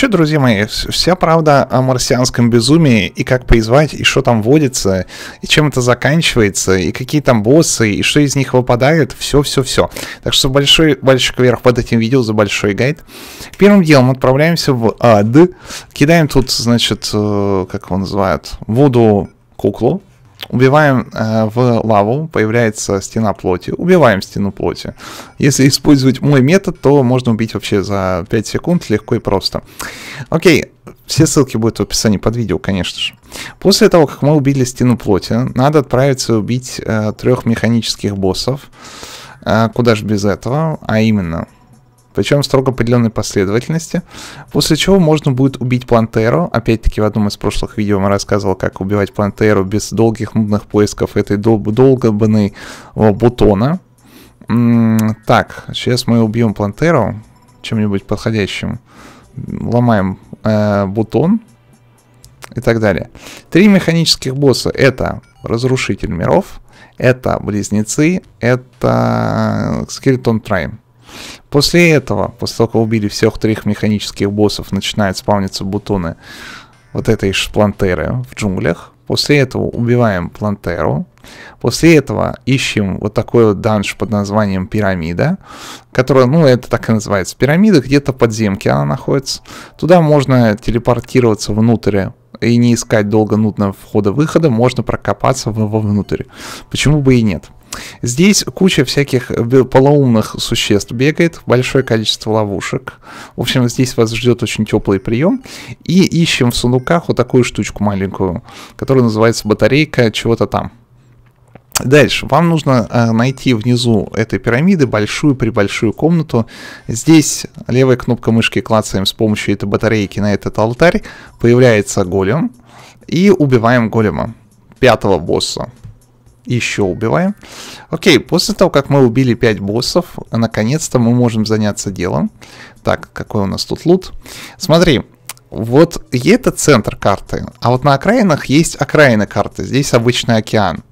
Че, друзья мои, вся правда о марсианском безумии и как призвать, и что там водится, и чем это заканчивается, и какие там боссы, и что из них выпадает, все-все-все. Так что большой большой вверх под этим видео за большой гайд. Первым делом отправляемся в ад, кидаем тут, значит, э, как его называют, воду куклу, Убиваем э, в лаву, появляется стена плоти. Убиваем стену плоти. Если использовать мой метод, то можно убить вообще за 5 секунд легко и просто. Окей, все ссылки будут в описании под видео, конечно же. После того, как мы убили стену плоти, надо отправиться убить э, трех механических боссов. Э, куда же без этого? А именно причем в строго определенной последовательности, после чего можно будет убить Плантеру. Опять-таки в одном из прошлых видео я рассказывал, как убивать Плантеру без долгих нудных поисков этой дол- долгобанной бутона. Так, сейчас мы убьем Плантеру чем-нибудь подходящим. Ломаем э, бутон и так далее. Три механических босса это Разрушитель миров, это Близнецы, это Скелетон э, Трайм. После этого, после того, как убили всех трех механических боссов, начинают спавниться бутоны вот этой шплантеры в джунглях. После этого убиваем плантеру. После этого ищем вот такой вот данж под названием пирамида, которая, ну, это так и называется, пирамида, где-то подземки она находится. Туда можно телепортироваться внутрь и не искать долго нудного входа-выхода, можно прокопаться вовнутрь. Почему бы и нет? Здесь куча всяких э, полоумных существ бегает, большое количество ловушек. В общем, здесь вас ждет очень теплый прием. И ищем в сундуках вот такую штучку маленькую, которая называется батарейка чего-то там. Дальше, вам нужно э, найти внизу этой пирамиды большую-пребольшую комнату. Здесь левой кнопкой мышки клацаем с помощью этой батарейки на этот алтарь. Появляется голем. И убиваем голема. Пятого босса еще убиваем. Окей, после того, как мы убили 5 боссов, наконец-то мы можем заняться делом. Так, какой у нас тут лут? Смотри, вот и это центр карты, а вот на окраинах есть окраины карты, здесь обычный океан.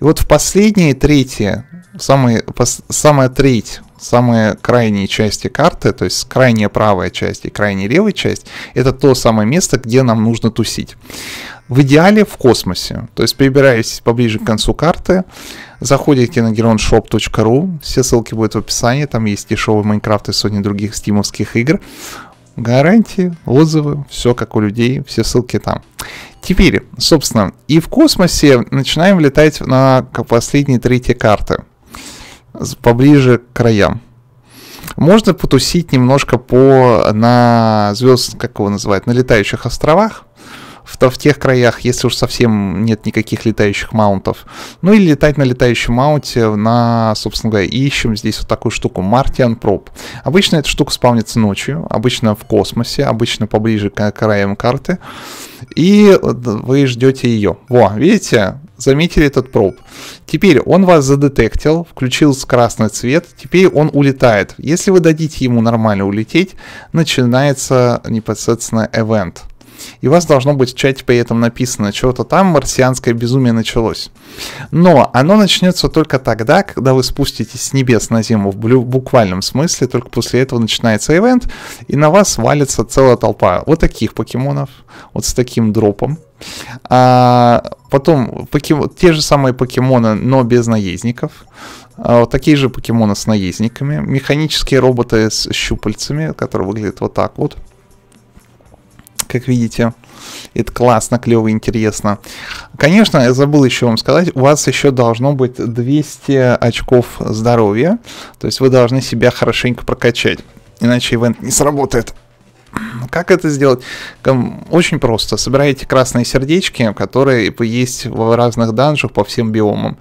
И вот в последние третье, самое, самая треть самые крайние части карты, то есть крайняя правая часть и крайняя левая часть, это то самое место, где нам нужно тусить. В идеале в космосе. То есть перебираетесь поближе к концу карты, заходите на geronshop.ru, все ссылки будут в описании, там есть дешевый Майнкрафт и сотни других стимовских игр. Гарантии, отзывы, все как у людей, все ссылки там. Теперь, собственно, и в космосе начинаем летать на последние третьи карты поближе к краям. Можно потусить немножко по на звезд, как его называют, на летающих островах в, в тех краях, если уж совсем нет никаких летающих маунтов. Ну или летать на летающем маунте на, собственно говоря, ищем здесь вот такую штуку, Мартиан Проб. Обычно эта штука спавнится ночью, обычно в космосе, обычно поближе к краям карты. И вы ждете ее. Во, видите, заметили этот проб. Теперь он вас задетектил, включил красный цвет, теперь он улетает. Если вы дадите ему нормально улететь, начинается непосредственно event и у вас должно быть в чате при этом написано что то там, марсианское безумие началось. Но оно начнется только тогда, когда вы спуститесь с небес на землю в буквальном смысле, только после этого начинается ивент, и на вас валится целая толпа вот таких покемонов, вот с таким дропом. А потом покем... те же самые покемоны, но без наездников. А, вот такие же покемоны с наездниками. Механические роботы с щупальцами, которые выглядят вот так вот как видите. Это классно, клево, интересно. Конечно, я забыл еще вам сказать, у вас еще должно быть 200 очков здоровья. То есть вы должны себя хорошенько прокачать. Иначе ивент не сработает. Как это сделать? Очень просто. Собираете красные сердечки, которые есть в разных данжах по всем биомам.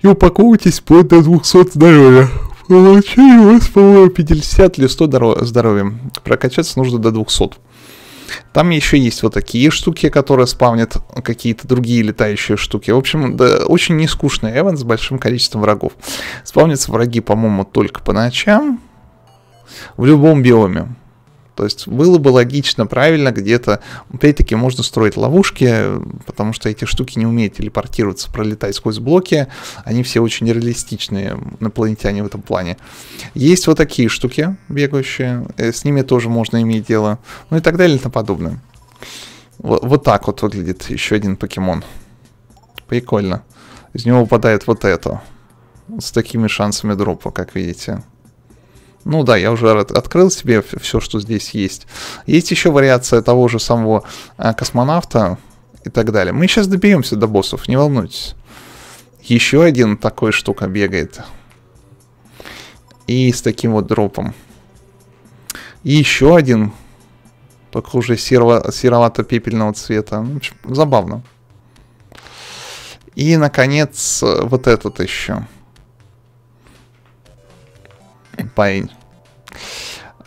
И упаковывайтесь вплоть до 200 здоровья. Получили у вас, по-моему, 50 или 100 здоровья. Прокачаться нужно до 200. Там еще есть вот такие штуки, которые спавнят какие-то другие летающие штуки. В общем, да, очень нескучный эвент с большим количеством врагов. Спавнятся враги, по-моему, только по ночам. В любом биоме. То есть было бы логично, правильно, где-то, опять-таки, можно строить ловушки, потому что эти штуки не умеют телепортироваться, пролетать сквозь блоки, они все очень реалистичные, инопланетяне в этом плане. Есть вот такие штуки бегающие, э, с ними тоже можно иметь дело, ну и так далее и тому подобное. Вот, вот так вот выглядит еще один покемон. Прикольно. Из него выпадает вот это. С такими шансами дропа, как видите. Ну да, я уже открыл себе все, что здесь есть. Есть еще вариация того же самого э, космонавта и так далее. Мы сейчас доберемся до боссов, не волнуйтесь. Еще один такой штука бегает. И с таким вот дропом. И еще один, только уже серовато-пепельного цвета. Ну, в общем, забавно. И, наконец, э, вот этот еще парень.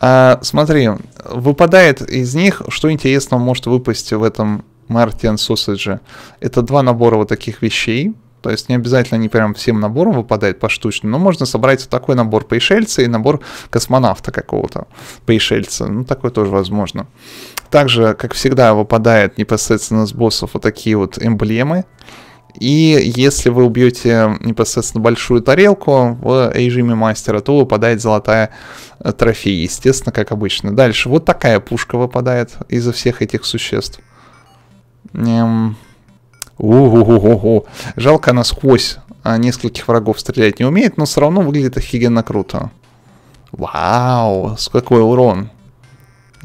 А, смотри, выпадает из них, что интересного может выпасть в этом Мартин Сусседже. Это два набора вот таких вещей. То есть не обязательно они прям всем набором выпадают поштучно, но можно собрать вот такой набор пришельца и набор космонавта какого-то пришельца. Ну, такое тоже возможно. Также, как всегда, выпадают непосредственно с боссов вот такие вот эмблемы. И если вы убьете непосредственно большую тарелку в режиме мастера, то выпадает золотая трофей, естественно, как обычно. Дальше вот такая пушка выпадает изо всех этих существ. Эм... Ого-го-го. Жалко, она сквозь а, нескольких врагов стрелять не умеет, но все равно выглядит офигенно круто. Вау, с какой урон.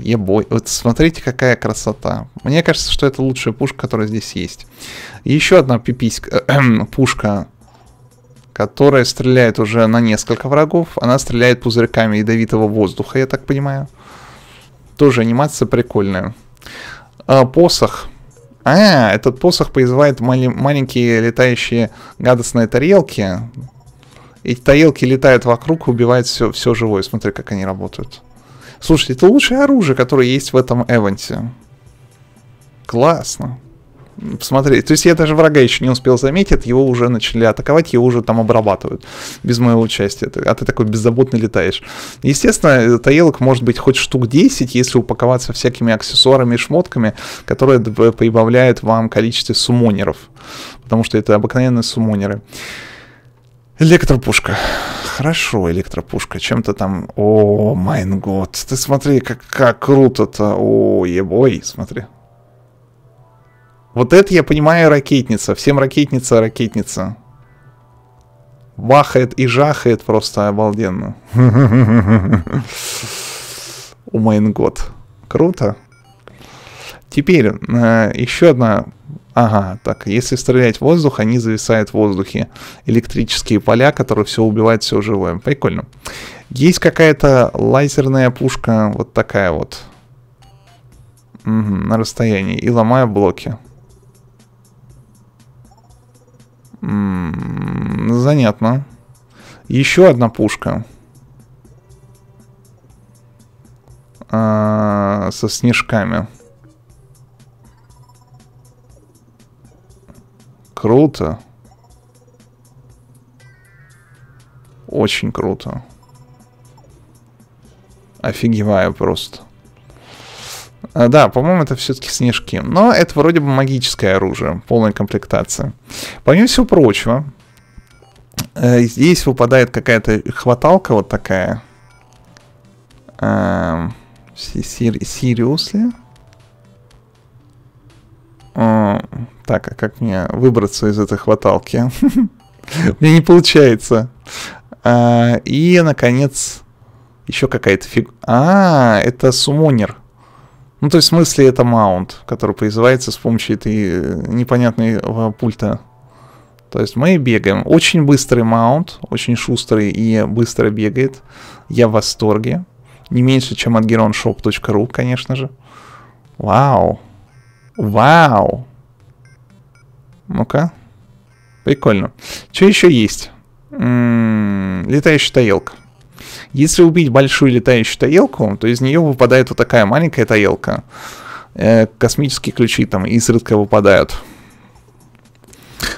Ебой. Вот смотрите, какая красота. Мне кажется, что это лучшая пушка, которая здесь есть. Еще одна пиписька, пушка, которая стреляет уже на несколько врагов. Она стреляет пузырьками ядовитого воздуха, я так понимаю. Тоже анимация прикольная. А, посох. А, этот посох призывает мали- маленькие летающие гадостные тарелки. Эти тарелки летают вокруг и убивают все, все живое. Смотри, как они работают. Слушайте, это лучшее оружие, которое есть в этом эвенте. Классно. Посмотрите, То есть я даже врага еще не успел заметить, его уже начали атаковать, его уже там обрабатывают. Без моего участия. А ты такой беззаботно летаешь. Естественно, э, таилок может быть хоть штук 10, если упаковаться всякими аксессуарами и шмотками, которые э, прибавляют вам количество сумонеров. Потому что это обыкновенные сумонеры. Электропушка хорошо, электропушка, чем-то там, о, майн год, ты смотри, как, как круто-то, о, ебой, смотри. Вот это я понимаю ракетница, всем ракетница, ракетница. Вахает и жахает просто обалденно. О, майн год, круто. Теперь э, еще одна Ага, так, если стрелять в воздух, они зависают в воздухе. Электрические поля, которые все убивают, все живое. Прикольно. Есть какая-то лазерная пушка, вот такая вот. Угу, на расстоянии. И ломаю блоки. М м-м, -м, занятно. Еще одна пушка. А -а -а, со снежками. Круто. Очень круто. Офигеваю просто. А, да, по-моему, это все-таки снежки. Но это вроде бы магическое оружие, полная комплектация. Помимо всего прочего, э, здесь выпадает какая-то хваталка вот такая. Эм, Серьезно? А, так, а как мне выбраться из этой хваталки? Мне не получается. А, и, наконец, еще какая-то фигура. А, это сумонер. Ну, то есть, в смысле, это маунт, который призывается с помощью этой э, непонятной пульта. То есть мы бегаем. Очень быстрый маунт, очень шустрый и быстро бегает. Я в восторге. Не меньше, чем от geronshop.ru, конечно же. Вау. Вау. Ну-ка. Прикольно. Что еще есть? М м-м, -м -м, летающая таелка. Если убить большую летающую таелку, то из нее выпадает вот такая маленькая таелка. Э -э космические ключи там изредка выпадают.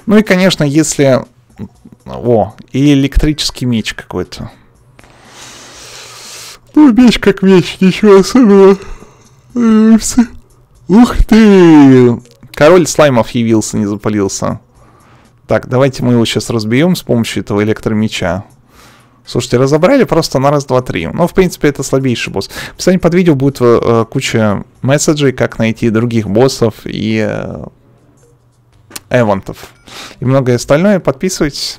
Ну и, конечно, если... О, и электрический меч какой-то. Ну, меч как меч, ничего особенного. Э, Ух ты! Король слаймов явился, не запалился. Так, давайте мы его сейчас разбьем с помощью этого электромеча. Слушайте, разобрали просто на раз, два, три. Но, ну, в принципе, это слабейший босс. В описании под видео будет э, куча месседжей, как найти других боссов и э, эвантов. И многое остальное. Подписывайтесь.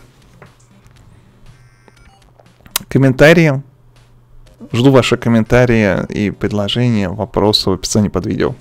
Комментарии. Жду ваши комментарии и предложения, вопросы в описании под видео.